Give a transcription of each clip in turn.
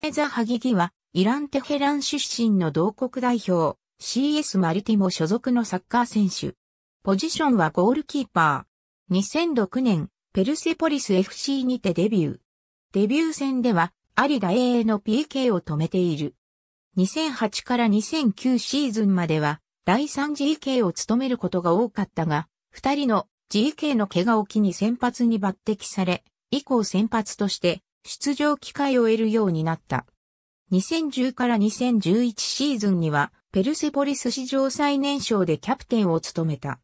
エザ・ハギギは、イラン・テヘラン出身の同国代表、CS マリティモ所属のサッカー選手。ポジションはゴールキーパー。2006年、ペルセポリス FC にてデビュー。デビュー戦では、有田英の PK を止めている。2008から2009シーズンまでは、第 3GK を務めることが多かったが、二人の GK の怪我を機に先発に抜擢され、以降先発として出場機会を得るようになった。2010から2011シーズンには、ペルセポリス史上最年少でキャプテンを務めた。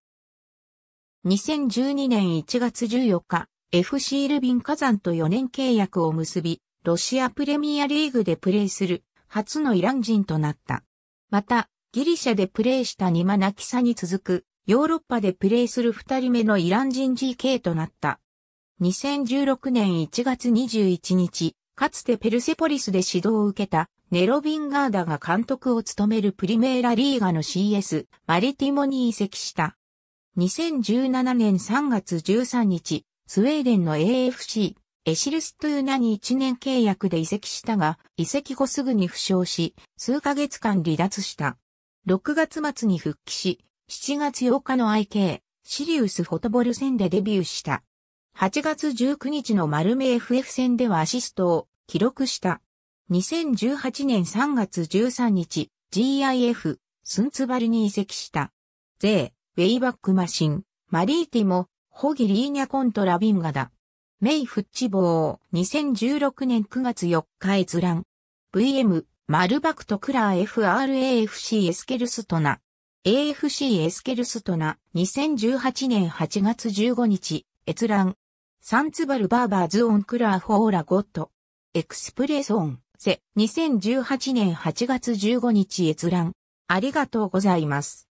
2012年1月14日、FC ルビン火山と4年契約を結び、ロシアプレミアリーグでプレーする初のイラン人となった。また、ギリシャでプレーしたニマナキサに続く、ヨーロッパでプレーする2人目のイラン人 GK となった。2016年1月21日、かつてペルセポリスで指導を受けたネロ・ビンガーダが監督を務めるプリメーラリーガの CS マリティモに移籍した。2017年3月13日、スウェーデンの AFC エシルストゥーナに1年契約で移籍したが、移籍後すぐに負傷し、数ヶ月間離脱した。6月末に復帰し、7月8日の IK、シリウスフォトボル戦でデビューした。8月19日の丸目 FF 戦ではアシストを記録した。2018年3月13日、GIF、スンツバルに移籍した。税、ウェイバックマシン、マリーティモ、ホギリーニャコントラビンガだ。メイフッチボー、2016年9月4日閲覧。VM、マルバクトクラー FRAFC エスケルストナ。AFC エスケルストナ、2018年8月15日、閲覧。サンツバルバーバーズオンクラーフォーラゴット。エクスプレソン、セ、2018年8月15日閲覧。ありがとうございます。